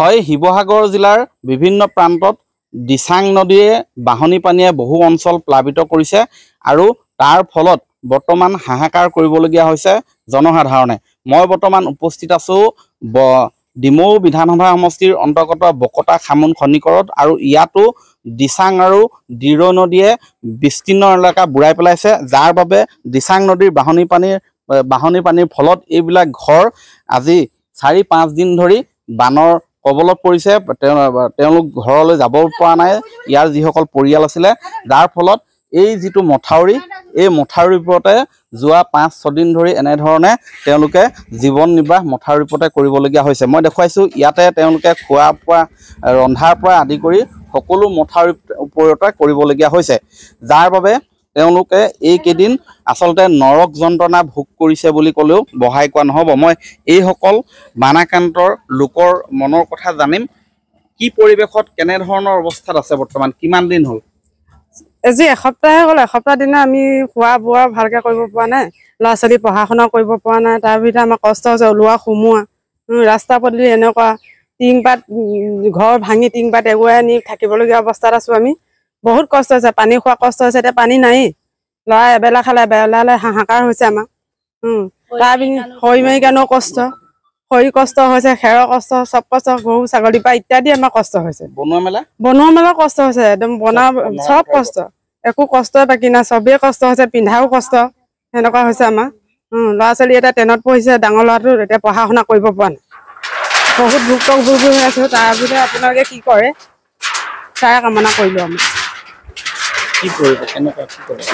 হয় শিৱসাগৰ জিলাৰ বিভিন্ন প্ৰান্তত দিচাং নদীয়ে বাঢ়নী পানীয়ে বহু অঞ্চল প্লাৱিত কৰিছে আৰু তাৰ ফলত বৰ্তমান হাহাকাৰ কৰিবলগীয়া হৈছে জনসাধাৰণে মই বৰ্তমান উপস্থিত আছোঁ ব ডিমৌ বিধানসভা সমষ্টিৰ অন্তৰ্গত বকতা খামুন খনিকৰত আৰু ইয়াতো দিচাং আৰু দিৰৈ নদীয়ে বিস্তীৰ্ণ এলেকা বুঢ়াই পেলাইছে যাৰ বাবে দিচাং নদীৰ বাঢ়নী পানীৰ বাঢ়নী পানীৰ ফলত এইবিলাক ঘৰ আজি চাৰি পাঁচদিন ধৰি বানৰ কবলত পৰিছে তেওঁলোক ঘৰলৈ যাব পৰা নাই ইয়াৰ যিসকল পৰিয়াল আছিলে যাৰ ফলত এই যিটো মথাউৰি এই মথাউৰিৰ ওপৰতে যোৱা পাঁচ ছদিন ধৰি এনেধৰণে তেওঁলোকে জীৱন নিৰ্বাহ মথাউৰিৰ ওপৰতে কৰিবলগীয়া হৈছে মই দেখুৱাইছোঁ ইয়াতে তেওঁলোকে খোৱা পোৱা ৰন্ধাৰ পৰা আদি কৰি সকলো মথাউৰিৰ ওপৰতে কৰিবলগীয়া হৈছে যাৰ বাবে তেওঁলোকে এইকেইদিন আচলতে নৰক যন্ত্ৰণা ভোগ কৰিছে বুলি ক'লেও বহাই কোৱা নহ'ব মই এইসকল বানাকান্তৰ লোকৰ মনৰ কথা জানিম কি পৰিৱেশত কেনেধৰণৰ অৱস্থাত আছে বৰ্তমান কিমান দিন হ'ল আজি এসপ্তাহে হ'ল এসপ্তাহ দিনা আমি খোৱা বোৱা ভালকৈ কৰিব পৰা নাই ল'ৰা ছোৱালী পঢ়া শুনা কৰিব পৰা নাই তাৰ ভিতৰত আমাৰ কষ্ট হৈছে ওলোৱা সোমোৱা ৰাস্তা পদূলি এনেকুৱা টিংপাত ঘৰ ভাঙি টিংপাত এগুৱাই নি থাকিবলগীয়া অৱস্থাত আছোঁ আমি বহুত কষ্ট হৈছে পানী খোৱা কষ্ট হৈছে এতিয়া পানী নাই ল'ৰা এবেলা খালে এবেলালে হাহাকাৰ হৈছে আমাৰ তাৰপিনি শৰী মাৰি কাৰণেও কষ্ট খৰি কষ্ট হৈছে খেৰৰ কষ্ট চব কষ্ট গৰু ছাগলী পৰা ইত্যাদি আমাৰ কষ্ট হৈছে বনোৱা মেলা বনোৱা মেলা কষ্ট হৈছে একদম বনা চব কষ্ট একো কষ্টই বাকী নাই চবেই কষ্ট হৈছে পিন্ধাও কষ্ট সেনেকুৱা হৈছে আমাৰ উম ল'ৰা ছোৱালী এতিয়া টেনত পঢ়িছে ডাঙৰ ল'ৰাটো এতিয়া পঢ়া শুনা কৰিব পৰা নাই বহুত ভুক্ত ভুক হৈ আছো তাৰপিছত আপোনালোকে কি কৰে তাৰে কামনা কৰিলোঁ আমাৰ কি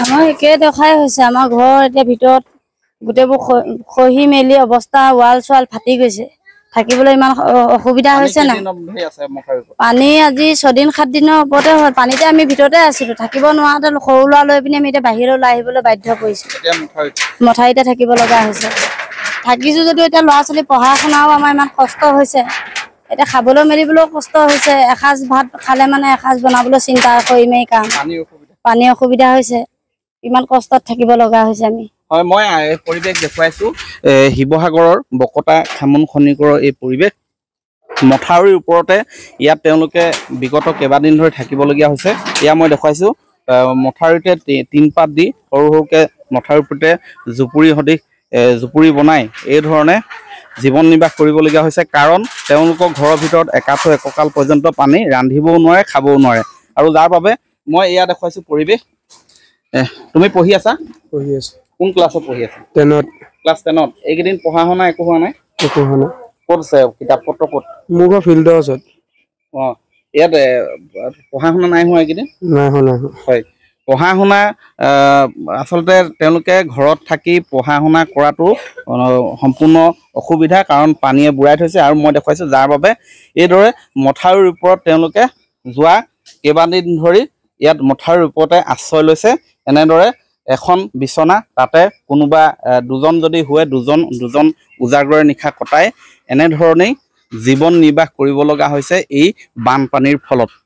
আমাৰ একেই দেখাই হৈছে আমাৰ ঘৰ এতিয়া ভিতৰত গোটেইবোৰ খহি মেলি অৱস্থা ৱাল চোৱাল ফাটি গৈছে থাকিবলৈ ইমান অসুবিধা হৈছে না পানী আজি ছদিন সাত দিনৰ ওপৰতে হ'ল পানীতে আমি ভিতৰতে আছিলোঁ থাকিব নোৱাৰোতে সৰু ল'ৰা লৈ পিনি আমি এতিয়া বাহিৰলৈ ওলাই আহিবলৈ বাধ্য কৰিছোঁ মথাউৰিতে থাকিব লগা হৈছে থাকিছোঁ যদিও এতিয়া ল'ৰা ছোৱালী পঢ়া শুনাও আমাৰ ইমান কষ্ট হৈছে এতিয়া খাবলৈ মেলিবলৈও কষ্ট হৈছে এসাঁজ ভাত খালে মানে এসাঁজ বনাবলৈ চিন্তা কৰিমেই কাম পানী অসুবিধা হৈছে ইমান কষ্টত থাকিব লগা হৈছে আমি হয় মই পৰিৱেশ দেখুৱাইছোঁ শিৱসাগৰৰ বকতা খামুন খনিকৰ এই পৰিৱেশ মথাউৰিৰ ওপৰতে ইয়াত তেওঁলোকে বিগত কেইবাদিন ধৰি থাকিবলগীয়া হৈছে ইয়াত মই দেখুৱাইছো মথাউৰিতে টিনপাত দি সৰু সৰুকে মথাউৰিৰ মথাউৰিতে জুপুৰি সদৃশ জুপুৰি বনাই এই ধৰণে জীৱন নিৰ্বাহ কৰিবলগীয়া হৈছে কাৰণ তেওঁলোকৰ ঘৰৰ ভিতৰত একাঠো একঁকাল পৰ্যন্ত পানী ৰান্ধিবও নোৱাৰে খাবও নোৱাৰে আৰু যাৰ বাবে মই এয়া দেখুৱাইছো পৰিবেশ তুমি পঢ়ি আছা পঢ়ি আছো কোন ক্লাছত পঢ়ি আছা টেনত ক্লাছ টেনত এইকেইদিন পঢ়া শুনা একো হোৱা নাই একো হোৱা নাই ক'ত আছে কিতাপ পত্ৰ ক'ত মোৰ ঘৰ ফিল্ডৰ ওচৰত অঁ ইয়াত পঢ়া শুনা নাই হোৱা এইকেইদিন নাই হোৱা নাই হয় পঢ়া শুনা আচলতে তেওঁলোকে ঘৰত থাকি পঢ়া শুনা কৰাটো সম্পূৰ্ণ অসুবিধা কাৰণ পানীয়ে বুৰাই থৈছে আৰু মই দেখুৱাইছোঁ যাৰ বাবে এইদৰে মথাউৰিৰ ওপৰত তেওঁলোকে যোৱা কেইবাদিন ধৰি ইয়াত মথাৰ ৰূপতে আশ্ৰয় লৈছে এনেদৰে এখন বিচনা তাতে কোনোবা দুজন যদি হোৱে দুজন দুজন উজাগৰে নিশা কটায় এনেধৰণেই জীৱন নিৰ্বাহ কৰিব লগা হৈছে এই বানপানীৰ ফলত